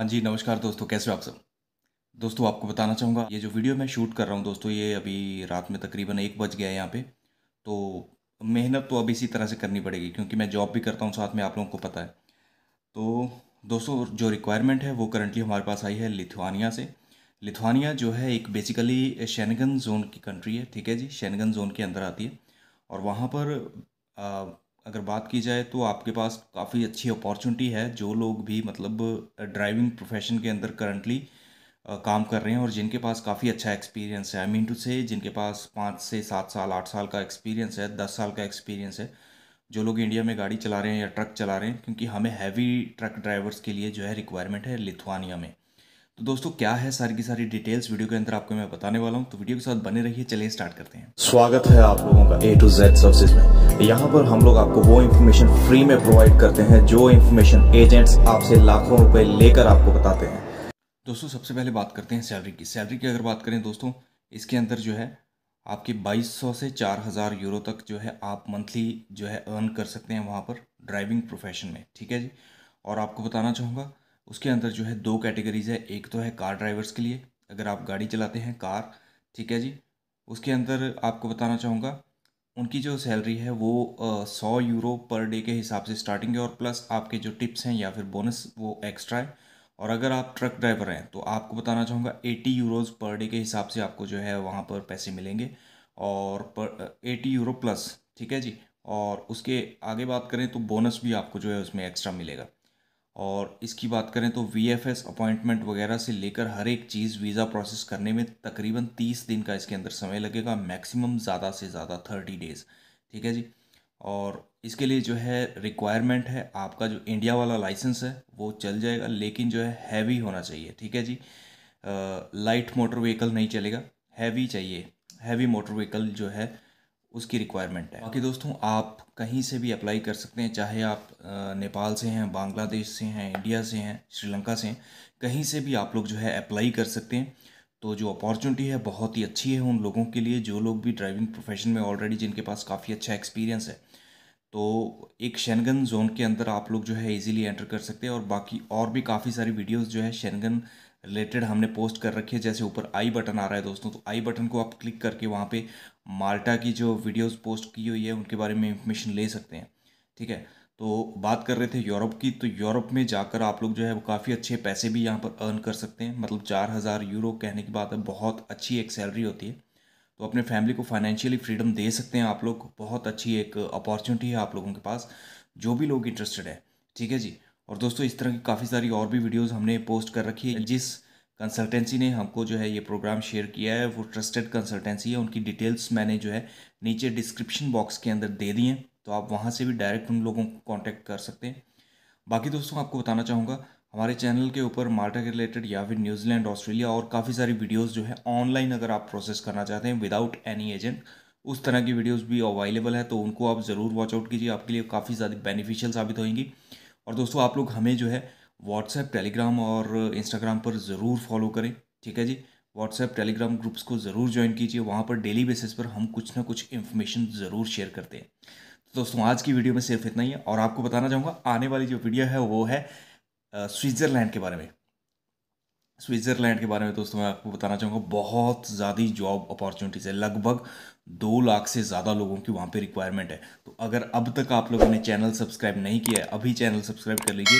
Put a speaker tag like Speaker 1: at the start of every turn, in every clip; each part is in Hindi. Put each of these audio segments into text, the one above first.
Speaker 1: हाँ जी नमस्कार दोस्तों कैसे हो आप सब दोस्तों आपको बताना चाहूँगा ये जो वीडियो मैं शूट कर रहा हूँ दोस्तों ये अभी रात में तकरीबन एक बज गया है यहाँ पे तो मेहनत तो अब इसी तरह से करनी पड़ेगी क्योंकि मैं जॉब भी करता हूँ साथ में आप लोगों को पता है तो दोस्तों जो रिक्वायरमेंट है वो करंटली हमारे पास आई है लिथुआनिया से लिथुआनिया जो है एक बेसिकली शैनगन जोन की कंट्री है ठीक है जी शैनगन जोन के अंदर आती है और वहाँ पर आ, अगर बात की जाए तो आपके पास काफ़ी अच्छी अपॉर्चुनिटी है जो लोग भी मतलब ड्राइविंग प्रोफेशन के अंदर करंटली काम कर रहे हैं और जिनके पास काफ़ी अच्छा एक्सपीरियंस है आई मीन टू से जिनके पास पाँच से सात साल आठ साल का एक्सपीरियंस है दस साल का एक्सपीरियंस है जो लोग इंडिया में गाड़ी चला रहे हैं या ट्रक चला रहे हैं क्योंकि हमें हैवी ट्रक ड्राइवर्स के लिए जो है रिक्वायरमेंट है लिथुआनिया में तो दोस्तों क्या है सारी की सारी डिटेल्स वीडियो के अंदर आपको मैं बताने वाला हूँ तो वीडियो के साथ बने रहिए चलिए स्टार्ट करते हैं स्वागत है आप लोगों का ए टू जेड सर्विस में यहाँ पर हम लोग आपको वो इन्फॉर्मेशन फ्री में प्रोवाइड करते हैं जो इन्फॉर्मेशन एजेंट्स आपसे लाखों रुपए लेकर आपको बताते हैं दोस्तों सबसे पहले बात करते हैं सैलरी की सैलरी की अगर बात करें दोस्तों इसके अंदर जो है आपके 2200 से 4000 यूरो तक जो है आप मंथली जो है अर्न कर सकते हैं वहाँ पर ड्राइविंग प्रोफेशन में ठीक है जी और आपको बताना चाहूँगा उसके अंदर जो है दो कैटेगरीज है एक तो है कार ड्राइवर्स के लिए अगर आप गाड़ी चलाते हैं कार ठीक है जी उसके अंदर आपको बताना चाहूँगा उनकी जो सैलरी है वो सौ यूरो पर डे के हिसाब से स्टार्टिंग है और प्लस आपके जो टिप्स हैं या फिर बोनस वो एक्स्ट्रा है और अगर आप ट्रक ड्राइवर हैं तो आपको बताना चाहूँगा एटी यूरोज़ पर डे के हिसाब से आपको जो है वहाँ पर पैसे मिलेंगे और पर एटी यूरो प्लस ठीक है जी और उसके आगे बात करें तो बोनस भी आपको जो है उसमें एक्स्ट्रा मिलेगा और इसकी बात करें तो वी एफ एस अपॉइंटमेंट वगैरह से लेकर हर एक चीज़ वीज़ा प्रोसेस करने में तकरीबन तीस दिन का इसके अंदर समय लगेगा मैक्सिमम ज़्यादा से ज़्यादा थर्टी डेज़ ठीक है जी और इसके लिए जो है रिक्वायरमेंट है आपका जो इंडिया वाला लाइसेंस है वो चल जाएगा लेकिन जो है हैवी होना चाहिए ठीक है जी लाइट मोटर व्हीकल नहीं चलेगा हैवी चाहिए हैवी मोटर व्हीकल जो है उसकी रिक्वायरमेंट है बाकी दोस्तों आप कहीं से भी अप्लाई कर सकते हैं चाहे आप नेपाल से हैं बांग्लादेश से हैं इंडिया से हैं श्रीलंका से हैं कहीं से भी आप लोग जो है अप्लाई कर सकते हैं तो जो अपॉर्चुनिटी है बहुत ही अच्छी है उन लोगों के लिए जो लोग भी ड्राइविंग प्रोफेशन में ऑलरेडी जिनके पास काफ़ी अच्छा एक्सपीरियंस है तो एक शैनगन जोन के अंदर आप लोग जो है इजीली एंटर कर सकते हैं और बाकी और भी काफ़ी सारी वीडियोस जो है शैनगन रिलेटेड हमने पोस्ट कर रखी है जैसे ऊपर आई बटन आ रहा है दोस्तों तो आई बटन को आप क्लिक करके वहाँ पे माल्टा की जो वीडियोस पोस्ट की हुई है उनके बारे में इंफॉर्मेशन ले सकते हैं ठीक है तो बात कर रहे थे यूरोप की तो यूरोप में जाकर आप लोग जो है वो काफ़ी अच्छे पैसे भी यहाँ पर अर्न कर सकते हैं मतलब चार हज़ार यूरो कहने की बात है बहुत अच्छी एक सैलरी होती है तो अपने फैमिली को फाइनेंशियली फ्रीडम दे सकते हैं आप लोग बहुत अच्छी एक अपॉर्चुनिटी है आप लोगों के पास जो भी लोग इंटरेस्टेड है ठीक है जी और दोस्तों इस तरह की काफ़ी सारी और भी वीडियोज़ हमने पोस्ट कर रखी है जिस कंसल्टेंसी ने हमको जो है ये प्रोग्राम शेयर किया है वो ट्रस्टेड कंसल्टेंसी है उनकी डिटेल्स मैंने जो है नीचे डिस्क्रिप्शन बॉक्स के अंदर दे दी हैं तो आप वहाँ से भी डायरेक्ट उन लोगों को कॉन्टैक्ट कर सकते हैं बाकी दोस्तों आपको बताना चाहूँगा हमारे चैनल के ऊपर माल्टा के रिलेटेड या फिर न्यूजीलैंड ऑस्ट्रेलिया और काफ़ी सारी वीडियोज़ जो है ऑनलाइन अगर आप प्रोसेस करना चाहते हैं विदाउट एनी एजेंट उस तरह की वीडियोज़ भी अवेलेबल है तो उनको आप ज़रूर वॉच आउट कीजिए आपके लिए काफ़ी ज़्यादा बेनिफिशियल साबित होएंगी और दोस्तों आप लोग हमें जो है व्हाट्सएप टेलीग्राम और इंस्टाग्राम पर ज़रूर फॉलो करें ठीक है जी व्हाट्सएप टेलीग्राम ग्रुप्स को ज़रूर ज्वाइन कीजिए वहाँ पर डेली बेसिस पर हम कुछ ना कुछ इन्फॉर्मेशन ज़रूर शेयर करते हैं तो दोस्तों आज की वीडियो में सिर्फ इतना ही है और आपको बताना चाहूँगा आने वाली जो वीडियो है वो है स्विट्ज़रलैंड के बारे में स्विट्ज़रलैंड के बारे में दोस्तों मैं आपको बताना चाहूँगा बहुत ज़्यादा जॉब अपॉर्चुनिटीज़ है लगभग दो लाख से ज़्यादा लोगों की वहाँ पे रिक्वायरमेंट है तो अगर अब तक आप लोगों ने चैनल सब्सक्राइब नहीं किया है अभी चैनल सब्सक्राइब कर लीजिए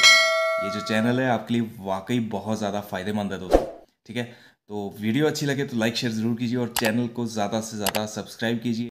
Speaker 1: ये जो चैनल है आपके लिए वाकई बहुत ज़्यादा फ़ायदेमंद है दोस्तों ठीक है तो वीडियो अच्छी लगे तो लाइक शेयर ज़रूर कीजिए और चैनल को ज़्यादा से ज़्यादा सब्सक्राइब कीजिए